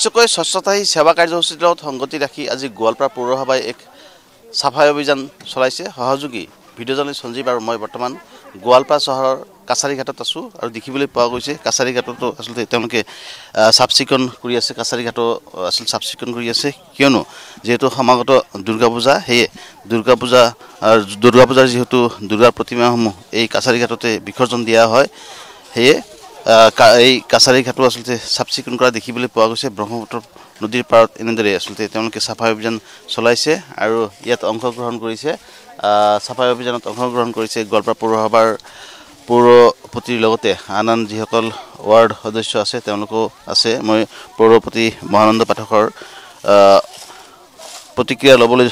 নিশ্চয়কৈ স্বচ্ছতাই সেৱা কাৰ্যসূচীৰ লগত সংগতি ৰাখি আজি গোৱালপাৰা পৌৰসভাই এক চাফাই অভিযান চলাইছে সহযোগী ভিডিঅ'জনী সঞ্জীৱ আৰু মই বৰ্তমান গোৱালপাৰা চহৰৰ কাছাৰীঘাটত আছোঁ আৰু দেখিবলৈ পোৱা গৈছে কাছাৰীঘাটতো আচলতে তেওঁলোকে চাফ চিকুণ কৰি আছে কাছাৰীঘাটো আচলতে চাফ চিকুণ কৰি আছে কিয়নো যিহেতু সমাগত দুৰ্গা পূজা সেয়ে দুৰ্গা পূজা দুৰ্গা পূজাৰ যিহেতু দুৰ্গাৰ প্ৰতিমাসমূহ এই কাছাৰীঘাটতে বিসৰ্জন দিয়া হয় সেয়ে এই কাছাৰী ঘাটো আচলতে চাফ চিকুণ কৰা দেখিবলৈ পোৱা গৈছে ব্ৰহ্মপুত্ৰ নদীৰ পাৰত এনেদৰে আচলতে তেওঁলোকে চাফাই অভিযান চলাইছে আৰু ইয়াত অংশগ্ৰহণ কৰিছে চাফাই অভিযানত অংশগ্ৰহণ কৰিছে গোৱালপাৰা পৌৰসভাৰ পৌৰপতিৰ লগতে আন আন যিসকল ৱাৰ্ড সদস্য আছে তেওঁলোকো আছে মই পৌৰপতি মহানন্দ পাঠকৰ প্ৰতিক্ৰিয়া ল'বলৈ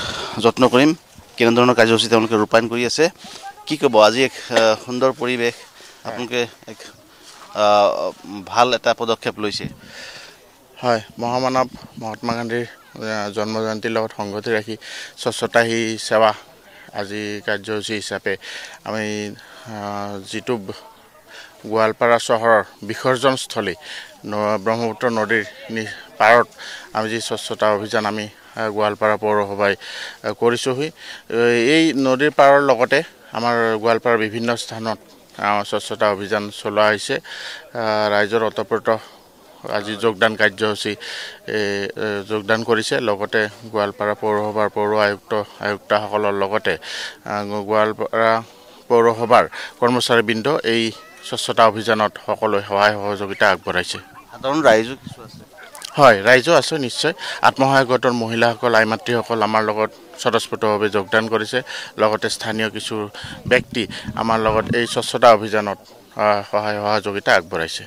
যত্ন কৰিম কেনেধৰণৰ কাৰ্যসূচী তেওঁলোকে ৰূপায়ণ কৰি আছে কি ক'ব আজি এক সুন্দৰ পৰিৱেশ আপোনালোকে এক ভাল এটা পদক্ষেপ লৈছে হয় মহামানৱ মহাত্মা গান্ধীৰ জন্ম জয়ন্তীৰ লগত সংগতি ৰাখি স্বচ্ছতা হি সেৱা আজি কাৰ্যসূচী হিচাপে আমি যিটো গোৱালপাৰা চহৰৰ বিসৰ্জনস্থলী ব্ৰহ্মপুত্ৰ নদীৰ পাৰত আমি যি স্বচ্ছতা অভিযান আমি গোৱালপাৰা পৌৰসভাই কৰিছোঁহি এই নদীৰ পাৰৰ লগতে আমাৰ গোৱালপাৰাৰ বিভিন্ন স্থানত স্বচ্ছতা অভিযান চলোৱা হৈছে ৰাইজৰ অতপ্ৰত আজি যোগদান কাৰ্যসূচী যোগদান কৰিছে লগতে গোৱালপাৰা পৌৰসভাৰ পৌৰ আয়ুক্ত আয়ুক্তাসকলৰ লগতে গোৱালপাৰা পৌৰসভাৰ কৰ্মচাৰীবৃন্দ এই স্বচ্ছতা অভিযানত সকলোৱে সহায় সহযোগিতা আগবঢ়াইছে সাধাৰণ ৰাইজো কিছু আছে হয় ৰাইজো আছে নিশ্চয় আত্মসহায়ক গোটৰ মহিলাসকল আই মাতৃসকল আমাৰ লগত স্বতঃস্ফূৰ্তভাৱে যোগদান কৰিছে লগতে স্থানীয় কিছু ব্যক্তি আমাৰ লগত এই স্বচ্ছতা অভিযানত সহায় সহযোগিতা আগবঢ়াইছে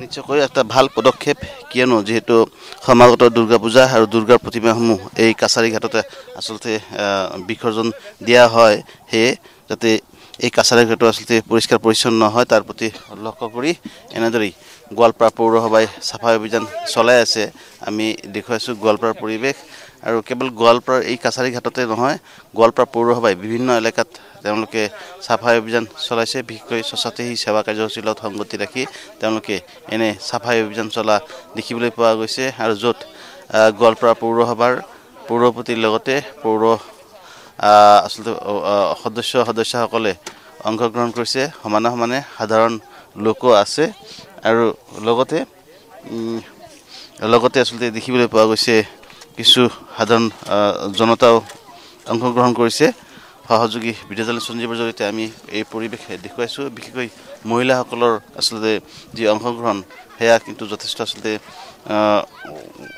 নিশ্চয়কৈ এটা ভাল পদক্ষেপ কিয়নো যিহেতু সমাগত দুৰ্গা পূজা আৰু দুৰ্গাৰ প্ৰতিমাসমূহ এই কাছাৰী ঘাটতে আচলতে বিসৰ্জন দিয়া হয় সেয়ে যাতে এই কাছাৰীঘাটো আচলতে পৰিষ্কাৰ পৰিচ্ছন্ন হয় তাৰ প্ৰতি লক্ষ্য কৰি এনেদৰেই গোৱালপাৰা পৌৰসভাই চাফাই অভিযান চলাই আছে আমি দেখুৱাইছোঁ গোৱালপাৰাৰ পৰিৱেশ আৰু কেৱল গোৱালপাৰাৰ এই কাছাৰী ঘাটতে নহয় গোৱালপাৰা পৌৰসভাই বিভিন্ন এলেকাত তেওঁলোকে চাফাই অভিযান চলাইছে বিশেষকৈ সেই সেৱা কাৰ্যসূচীৰ লগত সংগতি ৰাখি তেওঁলোকে এনে চাফাই অভিযান চলা দেখিবলৈ পোৱা গৈছে আৰু য'ত গোৱালপাৰা পৌৰসভাৰ পৌৰপতিৰ লগতে পৌৰ আচলতে সদস্য সদস্যসকলে অংশগ্ৰহণ কৰিছে সমানে সমানে সাধাৰণ লোকো আছে আৰু লগতে লগতে আচলতে দেখিবলৈ পোৱা গৈছে কিছু সাধাৰণ জনতাও অংশগ্ৰহণ কৰিছে সহযোগী বিদ্যালয় সঞ্জীৱৰ জৰিয়তে আমি এই পৰিৱেশ দেখুৱাইছোঁ বিশেষকৈ মহিলাসকলৰ আচলতে যি অংশগ্ৰহণ সেয়া কিন্তু যথেষ্ট আচলতে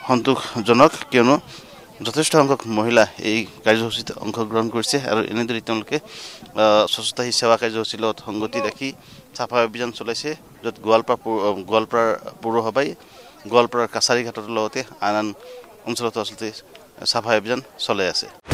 সন্তোষজনক কিয়নো যথেষ্ট সংখ্যক মহিলা এই কাৰ্যসূচীত অংশগ্ৰহণ কৰিছে আৰু এনেদৰে তেওঁলোকে স্বচ্ছতা হি সেৱা কাৰ্যসূচীৰ লগত সংগতি ৰাখি চাফাই অভিযান চলাইছে য'ত গোৱালপাৰা গোৱালপাৰাৰ পৌৰসভাই গোৱালপাৰাৰ কাছাৰী ঘাটৰ লগতে আন আন অঞ্চলতো আচলতে চাফাই অভিযান চলাই আছে